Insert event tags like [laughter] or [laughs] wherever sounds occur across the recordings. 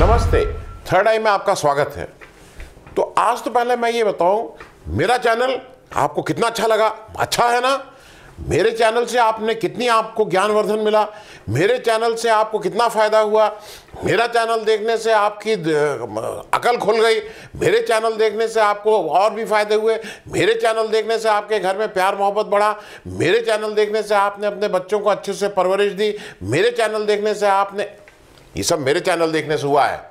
नमस्ते थर्ड आई में आपका स्वागत है तो आज तो पहले मैं ये बताऊं मेरा चैनल आपको कितना अच्छा लगा अच्छा है ना मेरे चैनल से आपने कितनी आपको ज्ञानवर्धन मिला मेरे चैनल से आपको कितना फ़ायदा हुआ मेरा चैनल देखने से आपकी अकल खुल गई मेरे चैनल देखने से आपको और भी फ़ायदे हुए मेरे चैनल देखने से आपके घर में प्यार मोहब्बत बढ़ा मेरे चैनल देखने से आपने अपने बच्चों को अच्छे से परवरिश दी मेरे चैनल देखने से आपने ये सब मेरे चैनल देखने से हुआ है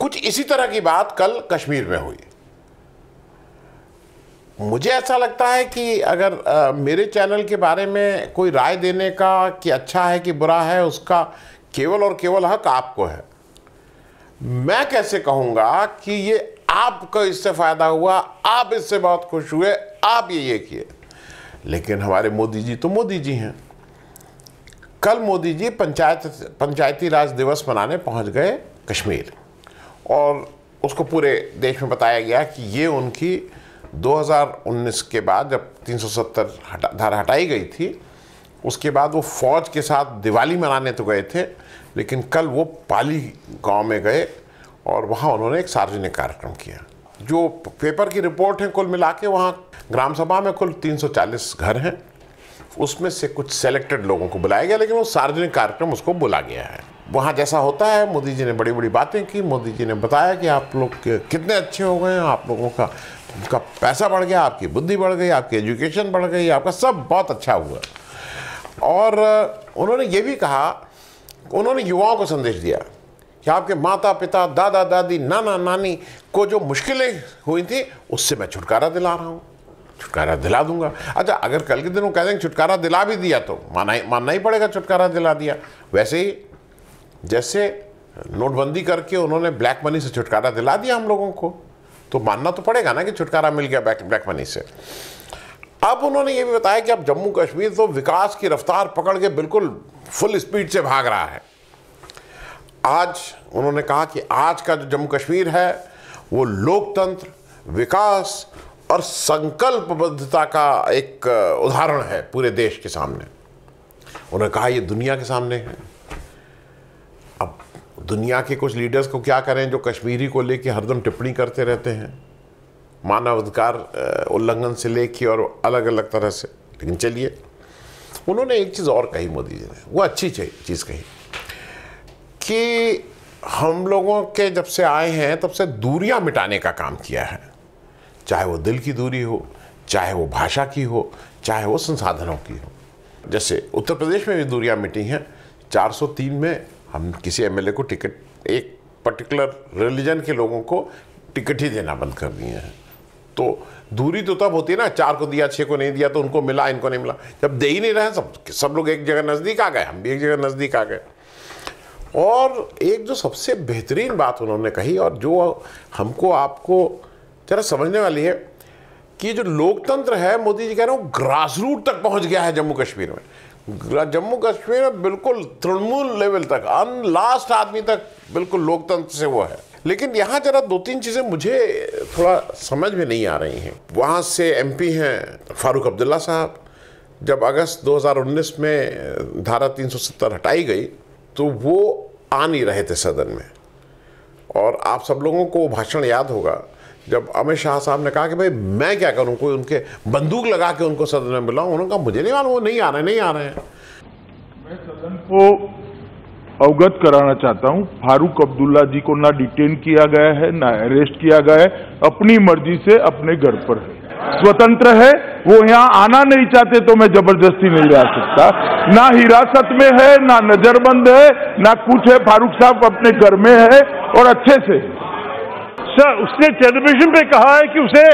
कुछ इसी तरह की बात कल कश्मीर में हुई मुझे ऐसा लगता है कि अगर आ, मेरे चैनल के बारे में कोई राय देने का कि अच्छा है कि बुरा है उसका केवल और केवल हक आपको है मैं कैसे कहूंगा कि ये आपको इससे फ़ायदा हुआ आप इससे बहुत खुश हुए आप ये ये किए लेकिन हमारे मोदी जी तो मोदी जी हैं कल मोदी जी पंचायत पंचायती राज दिवस मनाने पहुंच गए कश्मीर और उसको पूरे देश में बताया गया कि ये उनकी 2019 के बाद जब 370 हटा धारा हटाई गई थी उसके बाद वो फौज के साथ दिवाली मनाने तो गए थे लेकिन कल वो पाली गांव में गए और वहाँ उन्होंने एक सार्वजनिक कार्यक्रम किया जो पेपर की रिपोर्ट है कुल मिला के वहाँ ग्राम सभा में कुल 340 घर हैं उसमें से कुछ सेलेक्टेड लोगों को बुलाया गया लेकिन वो सार्वजनिक कार्यक्रम उसको बुला गया है वहाँ जैसा होता है मोदी जी ने बड़ी बड़ी बातें की मोदी जी ने बताया कि आप लोग कितने अच्छे हो गए आप लोगों का उनका पैसा बढ़ गया आपकी बुद्धि बढ़ गई आपकी एजुकेशन बढ़ गई आपका सब बहुत अच्छा हुआ और उन्होंने ये भी कहा उन्होंने युवाओं को संदेश दिया कि आपके माता पिता दादा दादी नाना नानी को जो मुश्किलें हुई थी उससे मैं छुटकारा दिला रहा हूँ छुटकारा दिला दूंगा अच्छा अगर कल के दिन वो कह देंगे छुटकारा दिला भी दिया तो माना ही मानना ही पड़ेगा छुटकारा दिला दिया वैसे ही जैसे नोटबंदी करके उन्होंने ब्लैक मनी से छुटकारा दिला दिया हम लोगों को तो मानना तो पड़ेगा ना कि छुटकारा मिल गया ब्लैक ब्लैक मनी से अब उन्होंने ये भी बताया कि अब जम्मू कश्मीर तो विकास की रफ्तार पकड़ के बिल्कुल फुल स्पीड से भाग रहा है आज उन्होंने कहा कि आज का जो जम्मू कश्मीर है वो लोकतंत्र विकास और संकल्पबद्धता का एक उदाहरण है पूरे देश के सामने उन्होंने कहा ये दुनिया के सामने है अब दुनिया के कुछ लीडर्स को क्या करें जो कश्मीरी को लेकर हरदम टिप्पणी करते रहते हैं मानवाधिकार उल्लंघन से लेके और अलग अलग तरह से लेकिन चलिए उन्होंने एक चीज़ और कही मोदी जी ने वो अच्छी चीज़ कही कि हम लोगों के जब से आए हैं तब से दूरियां मिटाने का काम किया है चाहे वो दिल की दूरी हो चाहे वो भाषा की हो चाहे वो संसाधनों की हो जैसे उत्तर प्रदेश में भी दूरियाँ मिटी हैं 403 में हम किसी एमएलए को टिकट एक पर्टिकुलर रिलीजन के लोगों को टिकट ही देना बंद कर दिए हैं तो दूरी तो तब होती है ना चार को दिया छः को नहीं दिया तो उनको मिला इनको नहीं मिला जब दे ही नहीं रहे सब सब लोग एक जगह नज़दीक आ गए हम भी एक जगह नज़दीक आ गए और एक जो सबसे बेहतरीन बात उन्होंने कही और जो हमको आपको जरा समझने वाली है कि जो लोकतंत्र है मोदी जी कह रहे हो ग्रास रूट तक पहुंच गया है जम्मू कश्मीर में जम्मू कश्मीर में बिल्कुल तृणमूल लेवल तक अन लास्ट आदमी तक बिल्कुल लोकतंत्र से वो है लेकिन यहाँ जरा दो तीन चीज़ें मुझे थोड़ा समझ में नहीं आ रही हैं वहाँ से एमपी हैं फारूक अब्दुल्ला साहब जब अगस्त 2019 में धारा 370 हटाई गई तो वो आ नहीं रहे थे सदन में और आप सब लोगों को भाषण याद होगा जब अमित शाह साहब ने कहा कि भाई मैं क्या करूं कोई उनके बंदूक लगा के उनको सदन में बुलाऊं उन्होंने कहा मुझे नहीं मालूम वो नहीं आ रहे नहीं आ रहे हैं मैं सदन को अवगत कराना चाहता हूं फारूक अब्दुल्ला जी को ना डिटेन किया गया है ना अरेस्ट किया गया है अपनी मर्जी से अपने घर पर है स्वतंत्र है वो यहां आना नहीं चाहते तो मैं जबरदस्ती नहीं आ सकता ना हिरासत में है ना नजरबंद है ना कुछ है फारूक साहब अपने घर में है और अच्छे से उससे अच्छा, उसने टेलीविजन पे कहा है कि उसे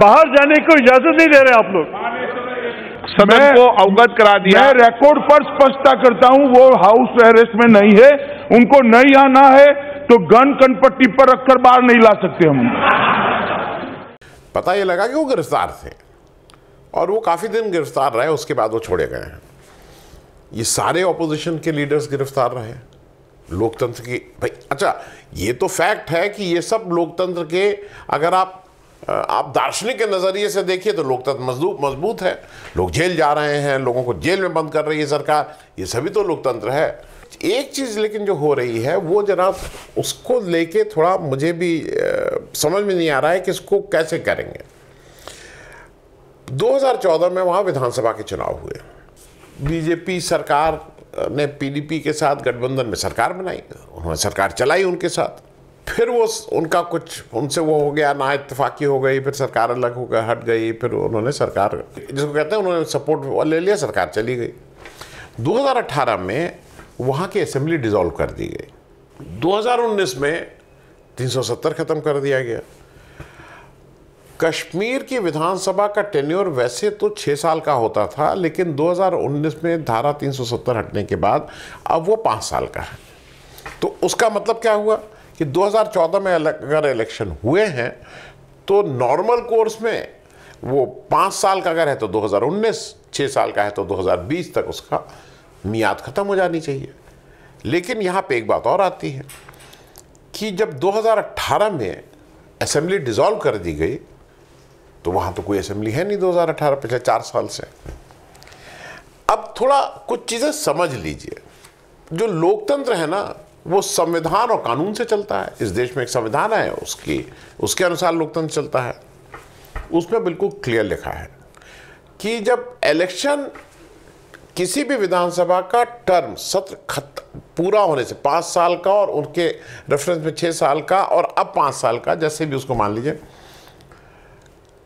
बाहर जाने को इजाजत नहीं दे रहे आप लोग समय को अवगत करा दिया मैं रिकॉर्ड पर स्पष्टता करता हूं वो हाउस अरेस्ट में नहीं है उनको नहीं आना है तो गन कनपट्टी पर रखकर बाहर नहीं ला सकते हम पता ये लगा कि वो गिरफ्तार थे और वो काफी दिन गिरफ्तार रहे उसके बाद वो छोड़े गए हैं ये सारे ऑपोजिशन के लीडर्स गिरफ्तार रहे लोकतंत्र की भाई अच्छा ये तो फैक्ट है कि ये सब लोकतंत्र के अगर आप आप दार्शनिक के नज़रिए से देखिए तो लोकतंत्र मजबूत मजबूत है लोग जेल जा रहे हैं लोगों को जेल में बंद कर रही है सरकार ये सभी तो लोकतंत्र है एक चीज़ लेकिन जो हो रही है वो जनाब उसको लेके थोड़ा मुझे भी समझ में नहीं आ रहा है कि इसको कैसे करेंगे 2014 में वहाँ विधानसभा के चुनाव हुए बीजेपी सरकार ने पीडीपी के साथ गठबंधन में सरकार बनाई उन्होंने सरकार चलाई उनके साथ फिर वो उनका कुछ उनसे वो हो गया ना इतफाक़ी हो गई फिर सरकार अलग हो गई हट गई फिर उन्होंने सरकार जिसको कहते हैं उन्होंने सपोर्ट ले लिया सरकार चली गई 2018 में वहाँ की असेंबली डिज़ोल्व कर दी गई 2019 में 370 ख़त्म कर दिया गया कश्मीर की विधानसभा का टेन्योर वैसे तो छः साल का होता था लेकिन 2019 में धारा 370 हटने के बाद अब वो पाँच साल का है तो उसका मतलब क्या हुआ कि 2014 में अगर इलेक्शन हुए हैं तो नॉर्मल कोर्स में वो पाँच साल का अगर है तो 2019 छः साल का है तो 2020 तक उसका मियाद ख़त्म हो जानी चाहिए लेकिन यहाँ पे एक बात और आती है कि जब 2018 में असेंबली डिजॉल्व कर दी गई तो वहाँ तो कोई असेंबली है नहीं 2018 पिछले चार साल से अब थोड़ा कुछ चीज़ें समझ लीजिए जो लोकतंत्र है ना वो संविधान और कानून से चलता है इस देश में एक संविधान है उसकी उसके अनुसार लोकतंत्र चलता है उसमें बिल्कुल क्लियर लिखा है कि जब इलेक्शन किसी भी विधानसभा का टर्म सत्र खत्म पूरा होने से पाँच साल का और उनके रेफरेंस में छः साल का और अब पाँच साल का जैसे भी उसको मान लीजिए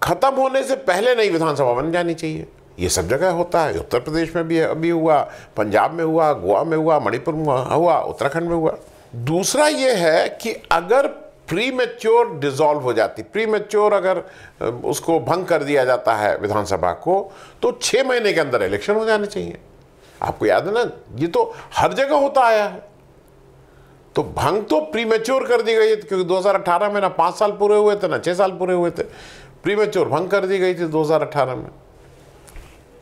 खत्म होने से पहले नई विधानसभा बन जानी चाहिए ये सब जगह होता है उत्तर प्रदेश में भी अभी हुआ पंजाब में हुआ गोवा में हुआ मणिपुर में हुआ उत्तराखंड में हुआ दूसरा ये है कि अगर प्री मेच्योर डिजॉल्व हो जाती प्री मेच्योर अगर उसको भंग कर दिया जाता है विधानसभा को तो छः महीने के अंदर इलेक्शन हो जाने चाहिए आपको याद है ना ये तो हर जगह होता आया है तो भंग तो प्री मेच्योर कर दी गई क्योंकि 2018 में ना पाँच साल पूरे हुए थे ना छः साल पूरे हुए थे प्रीमेच्योर भंग कर दी गई थी 2018 में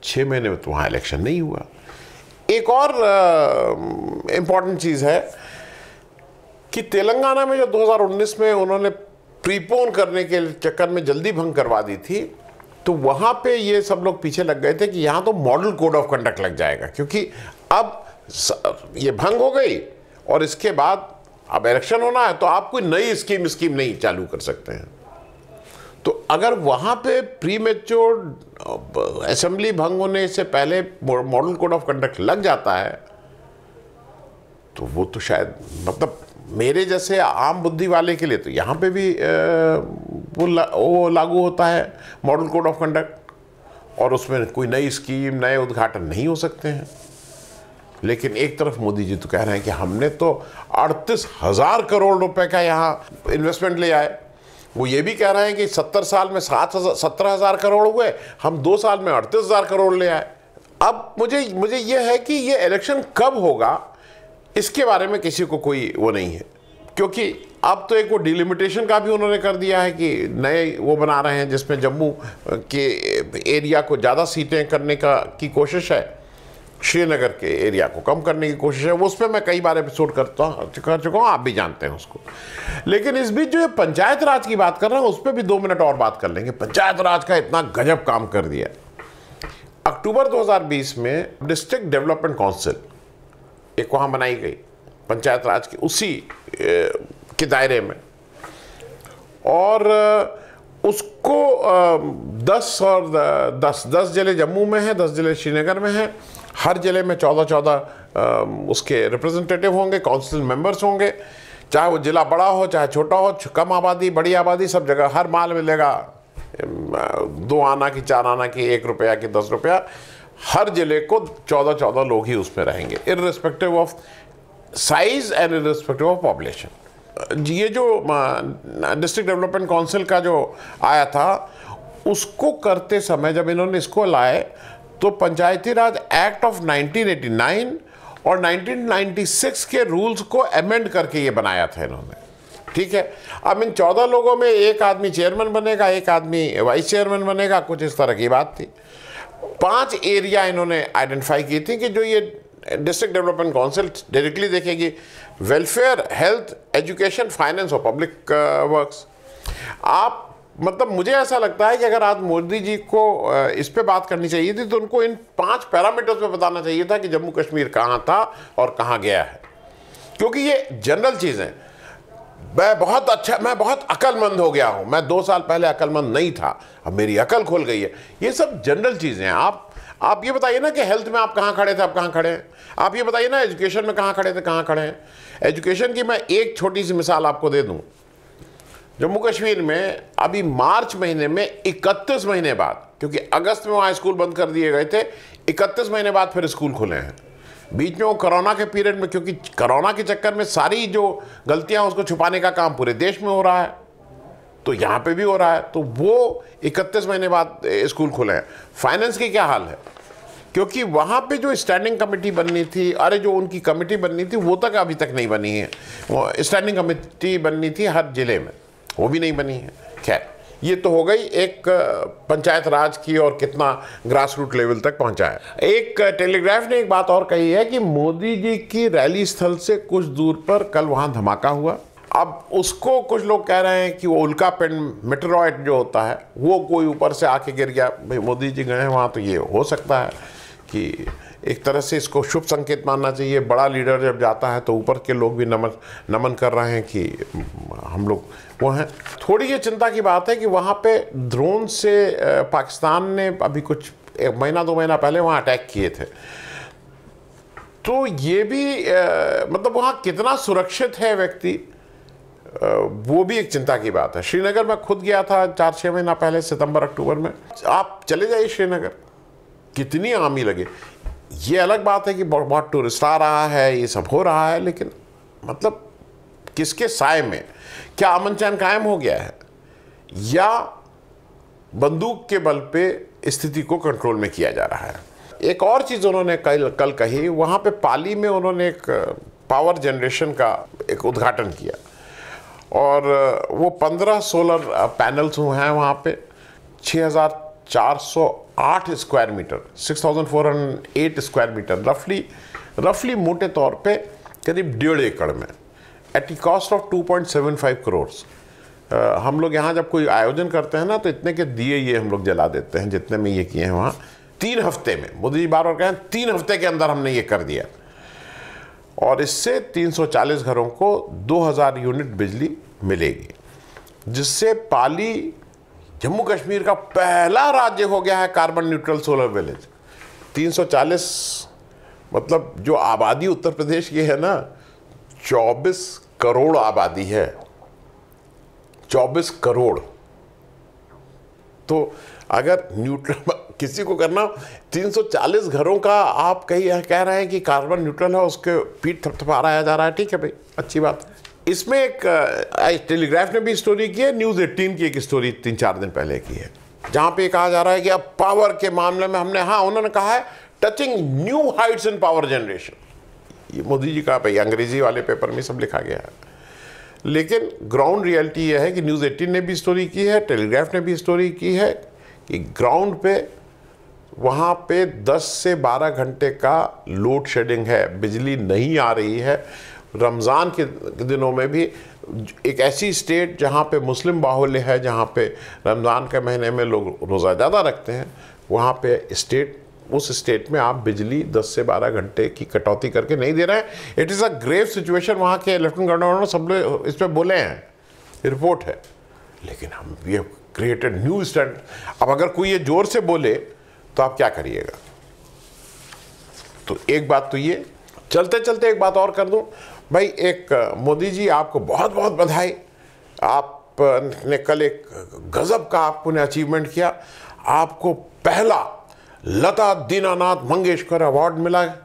छः महीने में तो वहाँ इलेक्शन नहीं हुआ एक और इम्पॉर्टेंट चीज़ है कि तेलंगाना में जो 2019 में उन्होंने प्रीपोन करने के चक्कर में जल्दी भंग करवा दी थी तो वहाँ पे ये सब लोग पीछे लग गए थे कि यहाँ तो मॉडल कोड ऑफ कंडक्ट लग जाएगा क्योंकि अब ये भंग हो गई और इसके बाद अब इलेक्शन होना है तो आप कोई नई स्कीम स्कीम नहीं चालू कर सकते हैं तो अगर वहाँ पे प्री मेच्योर असेंबली भंग होने से पहले मॉडल कोड ऑफ कंडक्ट लग जाता है तो वो तो शायद मतलब मेरे जैसे आम बुद्धि वाले के लिए तो यहाँ पे भी वो ला, वो लागू होता है मॉडल कोड ऑफ कंडक्ट और उसमें कोई नई स्कीम नए उद्घाटन नहीं हो सकते हैं लेकिन एक तरफ मोदी जी तो कह रहे हैं कि हमने तो अड़तीस हज़ार करोड़ रुपए का यहाँ इन्वेस्टमेंट ले आए वो ये भी कह रहे हैं कि सत्तर साल में सात हज़ार सत्रह हज़ार करोड़ हुए हम दो साल में अड़तीस हज़ार करोड़ ले आए अब मुझे मुझे ये है कि ये इलेक्शन कब होगा इसके बारे में किसी को कोई वो नहीं है क्योंकि अब तो एक वो डिलिमिटेशन का भी उन्होंने कर दिया है कि नए वो बना रहे हैं जिसमें जम्मू के एरिया को ज़्यादा सीटें करने का की कोशिश है श्रीनगर के एरिया को कम करने की कोशिश है उस पर मैं कई बार एपिसोड करता हूँ कर चुका हूँ आप भी जानते हैं उसको लेकिन इस बीच जो ये पंचायत राज की बात कर रहा हूँ उस पर भी दो मिनट और बात कर लेंगे पंचायत राज का इतना गजब काम कर दिया अक्टूबर 2020 में डिस्ट्रिक्ट डेवलपमेंट काउंसिल एक वहाँ बनाई गई पंचायत राज की उसी के दायरे में और उसको दस और दस दस जिले जम्मू में है दस जिले श्रीनगर में हैं हर ज़िले में चौदह चौदह उसके रिप्रेजेंटेटिव होंगे काउंसिल मेंबर्स होंगे चाहे वो ज़िला बड़ा हो चाहे छोटा हो कम आबादी बड़ी आबादी सब जगह हर माल मिलेगा दो आना की चार आना की एक रुपया की दस रुपया हर ज़िले को चौदह चौदह लोग ही उसमें रहेंगे respective of size and respective of population ये जो डिस्ट्रिक्ट डेवलपमेंट काउंसिल का जो आया था उसको करते समय जब इन्होंने इसको लाए तो पंचायती राज एक्ट ऑफ 1989 और 1996 के रूल्स को अमेंड करके ये बनाया था इन्होंने ठीक है अब इन चौदह लोगों में एक आदमी चेयरमैन बनेगा एक आदमी वाइस चेयरमैन बनेगा कुछ इस तरह की बात थी पांच एरिया इन्होंने आइडेंटिफाई की थी कि जो ये डिस्ट्रिक्ट डेवलपमेंट काउंसिल डायरेक्टली देखेगी वेलफेयर हेल्थ एजुकेशन फाइनेंस और पब्लिक वर्क्स uh, आप मतलब मुझे ऐसा लगता है कि अगर आज मोदी जी को इस पे बात करनी चाहिए थी तो उनको इन पांच पैरामीटर्स पे बताना चाहिए था कि जम्मू कश्मीर कहाँ था और कहाँ गया है क्योंकि ये जनरल चीज़ें मैं बहुत अच्छा मैं बहुत अकलमंद हो गया हूँ मैं दो साल पहले अकलमंद नहीं था अब मेरी अकल खोल गई है ये सब जनरल चीज़ें हैं आप आप ये बताइए ना कि हेल्थ में आप कहाँ खड़े थे आप कहाँ खड़े हैं आप ये बताइए ना एजुकेशन में कहाँ खड़े थे कहाँ खड़े हैं एजुकेशन की मैं एक छोटी सी मिसाल आपको दे दूँ जम्मू कश्मीर में अभी मार्च महीने में 31 महीने बाद क्योंकि अगस्त में वहाँ स्कूल बंद कर दिए गए थे 31 महीने बाद फिर स्कूल खुले हैं बीच में वो कोरोना के पीरियड में क्योंकि कोरोना के चक्कर में सारी जो गलतियाँ उसको छुपाने का काम पूरे देश में हो रहा है तो यहाँ पे भी हो रहा है तो वो 31 महीने बाद स्कूल खुले हैं फाइनेंस की क्या हाल है क्योंकि वहाँ पे जो स्टैंडिंग कमेटी बननी थी अरे जो उनकी कमेटी बननी थी वो तक अभी तक नहीं बनी है वो स्टैंडिंग कमेटी बननी थी हर ज़िले में वो भी नहीं बनी है खैर ये तो हो गई एक पंचायत राज की और कितना ग्रास रूट लेवल तक पहुंचा है एक टेलीग्राफ ने एक बात और कही है कि मोदी जी की रैली स्थल से कुछ दूर पर कल वहां धमाका हुआ अब उसको कुछ लोग कह रहे हैं कि वो उल्का पेंड मेटेरॉइड जो होता है वो कोई ऊपर से आके गिर गया भाई मोदी जी गए वहाँ तो ये हो सकता है कि एक तरह से इसको शुभ संकेत मानना चाहिए बड़ा लीडर जब जाता है तो ऊपर के लोग भी नमन नमन कर रहे हैं कि हम लोग वो हैं थोड़ी ये चिंता की बात है कि वहाँ पे ड्रोन से पाकिस्तान ने अभी कुछ एक महीना दो महीना पहले वहाँ अटैक किए थे तो ये भी मतलब वहाँ कितना सुरक्षित है व्यक्ति वो भी एक चिंता की बात है श्रीनगर में खुद गया था चार छः महीना पहले सितंबर अक्टूबर में आप चले जाइए श्रीनगर कितनी आमी लगे ये अलग बात है कि बहुत टूरिस्ट आ रहा है ये सब हो रहा है लेकिन मतलब किसके साय में क्या अमन चैन कायम हो गया है या बंदूक के बल पे स्थिति को कंट्रोल में किया जा रहा है एक और चीज़ उन्होंने कल कल कही वहाँ पे पाली में उन्होंने एक पावर जनरेशन का एक उद्घाटन किया और वो पंद्रह सोलर पैनल्स हुए हैं वहाँ पे हजार 408 स्क्वायर मीटर 6408 स्क्वायर मीटर रफली रफली मोटे तौर पे करीब डेढ़ एकड़ में at the cost of 2.75 crore हम लोग यहाँ जब कोई आयोजन करते हैं ना तो इतने के दिए ये हम लोग जला देते हैं जितने में ये किए हैं वहाँ तीन हफ्ते में मोदी जी बार बार कहें तीन हफ्ते के अंदर हमने ये कर दिया और इससे 340 घरों को 2000 यूनिट बिजली मिलेगी जिससे पाली जम्मू कश्मीर का पहला राज्य हो गया है कार्बन न्यूट्रल सोलर विलेज 340 मतलब जो आबादी उत्तर प्रदेश की है ना 24 करोड़ आबादी है 24 करोड़ तो अगर न्यूट्रल [laughs] किसी को करना 340 घरों का आप कहीं कह रहे हैं कि कार्बन न्यूट्रल है उसके पीठ थपथपा रहा जा रहा है ठीक है भाई अच्छी बात है इसमें एक टेलीग्राफ ने भी स्टोरी की है न्यूज़ एटीन की एक स्टोरी तीन चार दिन पहले की है जहां पे कहा जा रहा है कि अब पावर के मामले में हमने हाँ उन्होंने कहा है touching new heights in power generation ये मोदी जी का भाई अंग्रेजी वाले पेपर में सब लिखा गया है लेकिन ग्राउंड रियलिटी यह है कि न्यूज़ एटीन ने भी स्टोरी की है टेलीग्राफ ने भी स्टोरी की है कि ग्राउंड पे वहाँ पे 10 से 12 घंटे का लोड शेडिंग है बिजली नहीं आ रही है रमज़ान के दिनों में भी एक ऐसी स्टेट जहाँ पे मुस्लिम बाहुल्य है जहाँ पे रमज़ान के महीने में लोग रोज़ा ज़्यादा रखते हैं वहाँ पे स्टेट उस स्टेट में आप बिजली 10 से 12 घंटे की कटौती करके नहीं दे रहे हैं it is a grave situation वहाँ के लेफ्टिनेंट गवर्नर सब लोग इस पर बोले हैं रिपोर्ट है लेकिन हम ये क्रिएटेड न्यू स्टैंड अब अगर कोई ये ज़ोर से बोले तो आप क्या करिएगा तो एक बात तो ये चलते चलते एक बात और कर दूँ भाई एक मोदी जी आपको बहुत बहुत बधाई आप ने कल एक गज़ब का आपने अचीवमेंट किया आपको पहला लता दीनानाथ मंगेशकर अवार्ड मिला है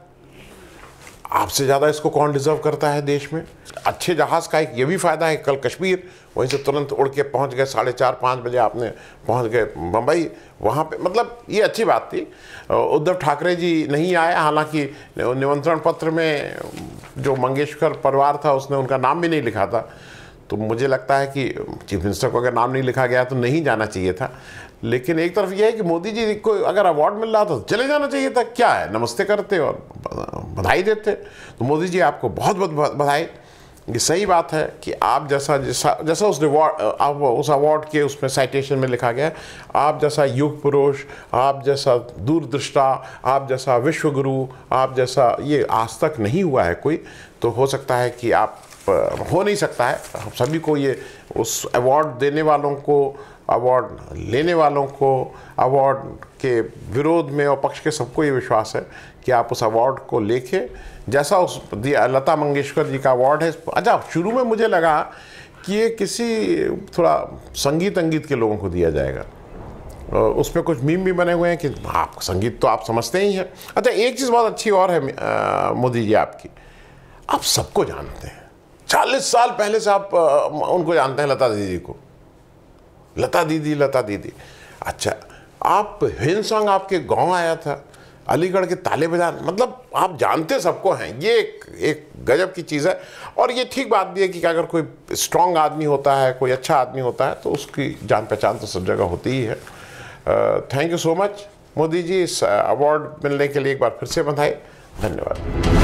आपसे ज़्यादा इसको कौन डिज़र्व करता है देश में अच्छे जहाज़ का एक ये भी फ़ायदा है कल कश्मीर वहीं से तुरंत उड़ के पहुँच गए साढ़े चार पाँच बजे आपने पहुँच गए बम्बई वहाँ पे मतलब ये अच्छी बात थी उद्धव ठाकरे जी नहीं आए हालांकि निमंत्रण पत्र में जो मंगेशकर परिवार था उसने उनका नाम भी नहीं लिखा था तो मुझे लगता है कि चीफ मिनिस्टर को अगर नाम नहीं लिखा गया तो नहीं जाना चाहिए था लेकिन एक तरफ यह है कि मोदी जी को अगर अवार्ड मिल रहा था तो चले जाना चाहिए था क्या है नमस्ते करते और बधाई देते तो मोदी जी आपको बहुत बहुत बधाई ये सही बात है कि आप जैसा जैसा जैसा उस रिवॉर्ड आप उस अवार्ड के उसमें साइटेशन में लिखा गया आप जैसा युग पुरुष आप जैसा दूरदृष्टा आप जैसा विश्वगुरु आप जैसा ये आज तक नहीं हुआ है कोई तो हो सकता है कि आप हो नहीं सकता है सभी को ये उस अवार्ड देने वालों को अवार्ड लेने वालों को अवार्ड के विरोध में और पक्ष के सबको ये विश्वास है कि आप उस अवार्ड को लेके जैसा उस लता मंगेशकर जी का अवार्ड है अच्छा शुरू में मुझे लगा कि ये किसी थोड़ा संगीत अंगीत के लोगों को दिया जाएगा उसमें कुछ मीम भी बने हुए हैं कि आप संगीत तो आप समझते ही हैं अच्छा एक चीज़ बहुत अच्छी और है मोदी जी आपकी आप सबको जानते हैं चालीस साल पहले से आप उनको जानते हैं लता दीदी को लता दीदी लता दीदी अच्छा आप हिंद सॉन्ग आपके गांव आया था अलीगढ़ के ताले बाजार मतलब आप जानते सबको हैं ये एक एक गजब की चीज़ है और ये ठीक बात भी है कि अगर कोई स्ट्रांग आदमी होता है कोई अच्छा आदमी होता है तो उसकी जान पहचान तो सब जगह होती ही है thank you so much Modi ji इस अवार्ड मिलने के लिए एक बार फिर से बधाई धन्यवाद